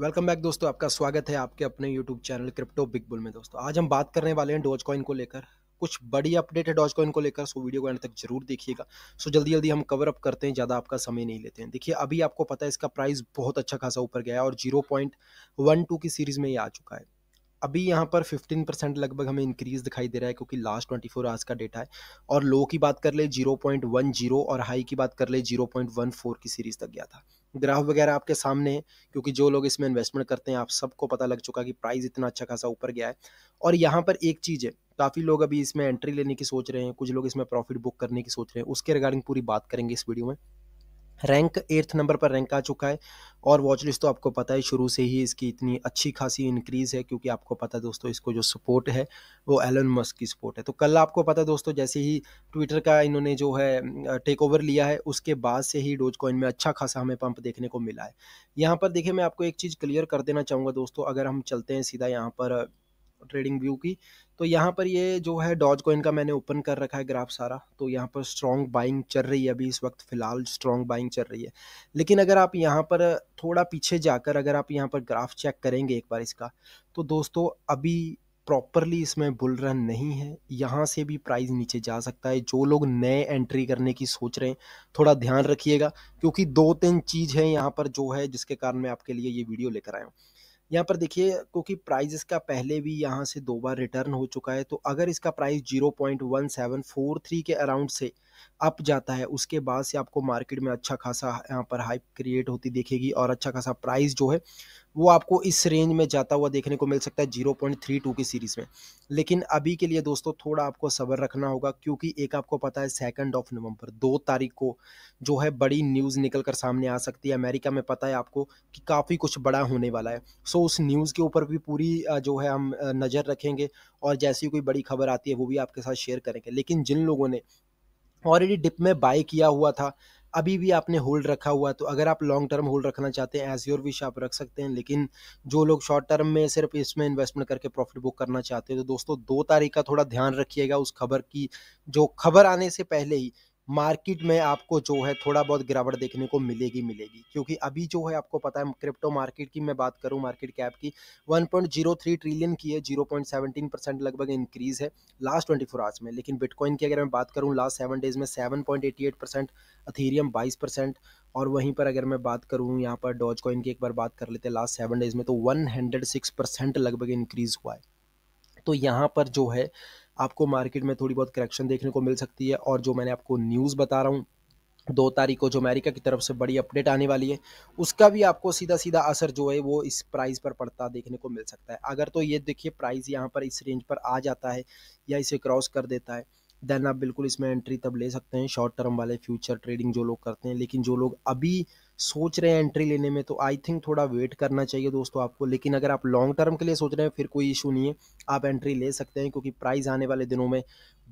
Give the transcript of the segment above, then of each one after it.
welcome back दोस्तों आपका स्वागत है आपके अपने YouTube channel crypto big bull में दोस्तों आज हम बात करने वाले हैं डॉज कॉइन को लेकर कुछ बड़ी अपडेट है डॉज कॉइन को लेकर सो वीडियो को एंड तक जरूर देखिएगा सो जल्दी जल्दी हम कवर अप करते हैं ज़्यादा आपका समय नहीं लेते हैं देखिए अभी आपको पता है इसका प्राइस बहुत अच्छा खासा ऊपर गया है और जीरो पॉइंट वन टू की सीरीज़ में ये आ चुका है अभी यहाँ पर 15 परसेंट लगभग हमें इंक्रीज दिखाई दे रहा है क्योंकि लास्ट 24 फोर आवर्स का डेटा है और लो की बात कर ले 0.10 और हाई की बात कर ले 0.14 की सीरीज तक गया था ग्राफ वगैरह आपके सामने है क्योंकि जो लोग इसमें इन्वेस्टमेंट करते हैं आप सबको पता लग चुका कि प्राइस इतना अच्छा खासा ऊपर गया है और यहाँ पर एक चीज़ है काफ़ी लोग अभी इसमें एंट्री लेने की सोच रहे हैं कुछ लोग इसमें प्रॉफिट बुक करने की सोच रहे हैं उसके रिगार्डिंग पूरी बात करेंगे इस वीडियो में रैंक एर्थ नंबर पर रैंक आ चुका है और वॉच लिस्ट तो आपको पता है शुरू से ही इसकी इतनी अच्छी खासी इंक्रीज़ है क्योंकि आपको पता है दोस्तों इसको जो सपोर्ट है वो एलन मस्क की सपोर्ट है तो कल आपको पता है दोस्तों जैसे ही ट्विटर का इन्होंने जो है टेक ओवर लिया है उसके बाद से ही डोज कॉइन में अच्छा खासा हमें पंप देखने को मिला है यहाँ पर देखिए मैं आपको एक चीज़ क्लियर कर देना चाहूँगा दोस्तों अगर हम चलते हैं सीधा यहाँ पर ट्रेडिंग व्यू की तो यहाँ पर ये जो है डॉज कॉइन का मैंने ओपन कर रखा है ग्राफ सारा तो यहाँ पर स्ट्रॉन्ग बाइंग चल रही है अभी इस वक्त फ़िलहाल स्ट्रॉन्ग बाइंग चल रही है लेकिन अगर आप यहाँ पर थोड़ा पीछे जाकर अगर आप यहाँ पर ग्राफ चेक करेंगे एक बार इसका तो दोस्तों अभी प्रॉपरली इसमें बुल रन नहीं है यहाँ से भी प्राइस नीचे जा सकता है जो लोग नए एंट्री करने की सोच रहे हैं थोड़ा ध्यान रखिएगा क्योंकि दो तीन चीज़ है यहाँ पर जो है जिसके कारण मैं आपके लिए ये वीडियो लेकर आया हूँ यहाँ पर देखिए क्योंकि प्राइस इसका पहले भी यहाँ से दो बार रिटर्न हो चुका है तो अगर इसका price zero point one seven four three के अराउंड से अप जाता है उसके बाद से आपको मार्केट में अच्छा खासा यहाँ पर हाइप क्रिएट होती देखेगी और अच्छा खासा प्राइस जो है वो आपको इस रेंज में जाता हुआ देखने को मिल सकता है जीरो पॉइंट थ्री टू की सीरीज़ में लेकिन अभी के लिए दोस्तों थोड़ा आपको सब्र रखना होगा क्योंकि एक आपको पता है सेकंड ऑफ नवंबर दो तारीख को जो है बड़ी न्यूज़ निकल कर सामने आ सकती है अमेरिका में पता है आपको कि काफ़ी कुछ बड़ा होने वाला है सो उस न्यूज़ के ऊपर भी पूरी जो है हम नज़र रखेंगे और जैसी कोई बड़ी खबर आती है वो भी आपके साथ शेयर करेंगे लेकिन जिन लोगों ने ऑलरेडी डिप में बाय किया हुआ था अभी भी आपने होल्ड रखा हुआ तो अगर आप लॉन्ग टर्म होल्ड रखना चाहते हैं एज योर विश आप रख सकते हैं लेकिन जो लोग शॉर्ट टर्म में सिर्फ इसमें इन्वेस्टमेंट करके प्रॉफिट बुक करना चाहते हैं तो दोस्तों दो तारीख का थोड़ा ध्यान रखिएगा उस खबर की जो खबर आने से पहले ही मार्केट में आपको जो है थोड़ा बहुत गिरावट देखने को मिलेगी मिलेगी क्योंकि अभी जो है आपको पता है क्रिप्टो मार्केट की मैं बात करूं मार्केट कैप की 1.03 ट्रिलियन की है 0.17 परसेंट लगभग इंक्रीज है लास्ट 24 आवर्स में लेकिन बिटकॉइन की अगर मैं बात करूं लास्ट सेवन डेज में 7.88 परसेंट अथीरियम बाईस परसेंट और वहीं पर अगर मैं बात करूँ यहाँ पर डॉज कॉइन की एक बार बात कर लेते हैं लास्ट सेवन डेज में तो वन लगभग इंक्रीज़ हुआ है तो यहाँ पर जो है आपको मार्केट में थोड़ी बहुत करेक्शन देखने को मिल सकती है और जो मैंने आपको न्यूज़ बता रहा हूँ दो तारीख को जो अमेरिका की तरफ से बड़ी अपडेट आने वाली है उसका भी आपको सीधा सीधा असर जो है वो इस प्राइस पर पड़ता देखने को मिल सकता है अगर तो ये देखिए प्राइस यहाँ पर इस रेंज पर आ जाता है या इसे क्रॉस कर देता है देन आप बिल्कुल इसमें एंट्री तब ले सकते हैं शॉर्ट टर्म वाले फ्यूचर ट्रेडिंग जो लोग करते हैं लेकिन जो लोग अभी सोच रहे हैं एंट्री लेने में तो आई थिंक थोड़ा वेट करना चाहिए दोस्तों आपको लेकिन अगर आप लॉन्ग टर्म के लिए सोच रहे हैं फिर कोई इशू नहीं है आप एंट्री ले सकते हैं क्योंकि प्राइस आने वाले दिनों में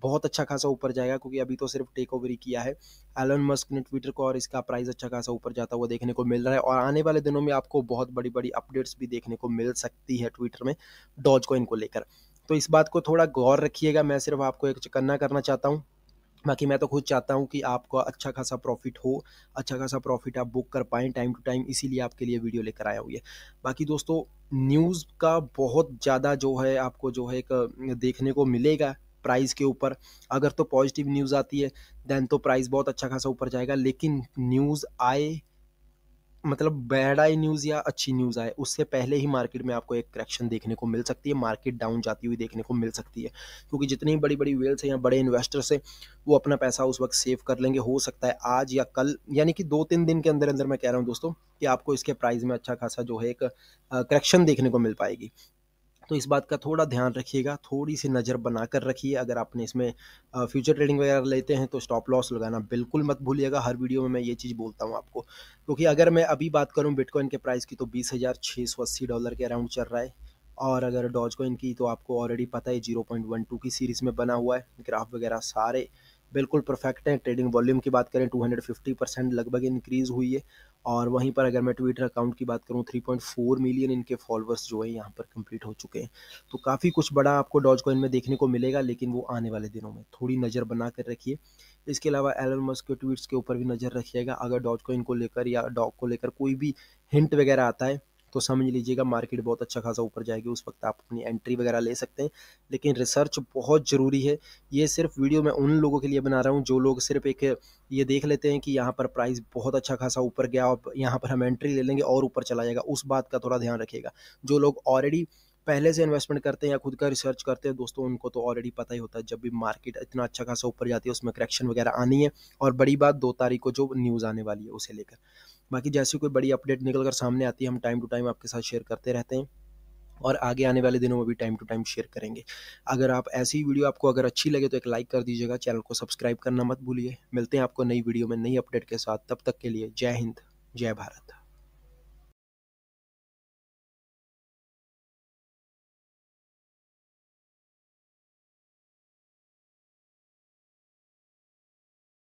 बहुत अच्छा खासा ऊपर जाएगा क्योंकि अभी तो सिर्फ टेक ओवर ही किया है एलन मस्क ने ट्विटर को और इसका प्राइस अच्छा खासा ऊपर जाता हुआ देखने को मिल रहा है और आने वाले दिनों में आपको बहुत बड़ी बड़ी अपडेट्स भी देखने को मिल सकती है ट्विटर में डॉज कॉइन को लेकर तो इस बात को थोड़ा गौर रखिएगा मैं सिर्फ आपको एक चकन्ना करना चाहता हूँ बाकी मैं तो खुद चाहता हूँ कि आपको अच्छा खासा प्रॉफिट हो अच्छा खासा प्रॉफिट आप बुक कर पाएँ टाइम टू टाइम इसीलिए आपके लिए वीडियो लेकर आया हुई है बाकी दोस्तों न्यूज़ का बहुत ज़्यादा जो है आपको जो है एक देखने को मिलेगा प्राइस के ऊपर अगर तो पॉजिटिव न्यूज़ आती है देन तो प्राइस बहुत अच्छा खासा ऊपर जाएगा लेकिन न्यूज़ आए मतलब बैड आई न्यूज़ या अच्छी न्यूज़ आए उससे पहले ही मार्केट में आपको एक करेक्शन देखने को मिल सकती है मार्केट डाउन जाती हुई देखने को मिल सकती है क्योंकि जितनी बड़ी बड़ी वेल्स हैं या बड़े इन्वेस्टर्स हैं वो अपना पैसा उस वक्त सेव कर लेंगे हो सकता है आज या कल यानी कि दो तीन दिन के अंदर अंदर मैं कह रहा हूँ दोस्तों कि आपको इसके प्राइस में अच्छा खासा जो है एक करेक्शन देखने को मिल पाएगी तो इस बात का थोड़ा ध्यान रखिएगा थोड़ी सी नज़र बना कर रखिए अगर आपने इसमें फ्यूचर ट्रेडिंग वगैरह लेते हैं तो स्टॉप लॉस लगाना बिल्कुल मत भूलिएगा हर वीडियो में मैं ये चीज़ बोलता हूँ आपको क्योंकि अगर मैं अभी बात करूँ बिटकॉइन के प्राइस की तो बीस डॉलर के अराउंड चल रहा है और अगर डॉज कॉइन की तो आपको ऑलरेडी पता है जीरो पॉइंट वन टू की सीरीज़ में बना हुआ है ग्राफ वगैरह सारे बिल्कुल परफेक्ट हैं ट्रेडिंग वॉल्यूम की बात करें 250 परसेंट लगभग इंक्रीज़ हुई है और वहीं पर अगर मैं ट्विटर अकाउंट की बात करूं 3.4 मिलियन इनके फॉलोअर्स जो है यहाँ पर कंप्लीट हो चुके हैं तो काफ़ी कुछ बड़ा आपको डॉज कॉइन में देखने को मिलेगा लेकिन वो आने वाले दिनों में थोड़ी नज़र बना कर रखिए इसके अलावा एलन मस्क के ट्वीट्स के ऊपर भी नज़र रखिएगा अगर डॉज कॉइन को लेकर या डॉग को लेकर कोई भी हिंट वगैरह आता है तो समझ लीजिएगा मार्केट बहुत अच्छा खासा ऊपर जाएगी उस वक्त आप अपनी एंट्री वगैरह ले सकते हैं लेकिन रिसर्च बहुत ज़रूरी है ये सिर्फ वीडियो मैं उन लोगों के लिए बना रहा हूँ जो लोग सिर्फ एक ये देख लेते हैं कि यहाँ पर प्राइस बहुत अच्छा खासा ऊपर गया और यहाँ पर हम एंट्री ले लेंगे और ऊपर चला जाएगा उस बात का थोड़ा ध्यान रखिएगा जो लोग ऑलरेडी पहले से इन्वेस्टमेंट करते हैं या खुद का रिसर्च करते हैं दोस्तों उनको तो ऑलरेडी पता ही होता है जब भी मार्केट इतना अच्छा खासा ऊपर जाती है उसमें करेक्शन वगैरह आनी है और बड़ी बात दो तारीख को जो न्यूज़ आने वाली है उसे लेकर बाकी जैसे कोई बड़ी अपडेट निकल कर सामने आती है हम टाइम टू टाइम आपके साथ शेयर करते रहते हैं और आगे आने वाले दिनों में भी टाइम टू टाइम शेयर करेंगे अगर आप ऐसी वीडियो आपको अगर अच्छी लगे तो एक लाइक कर दीजिएगा चैनल को सब्सक्राइब करना मत भूलिए मिलते हैं आपको नई वीडियो में नई अपडेट के साथ तब तक के लिए जय हिंद जय भारत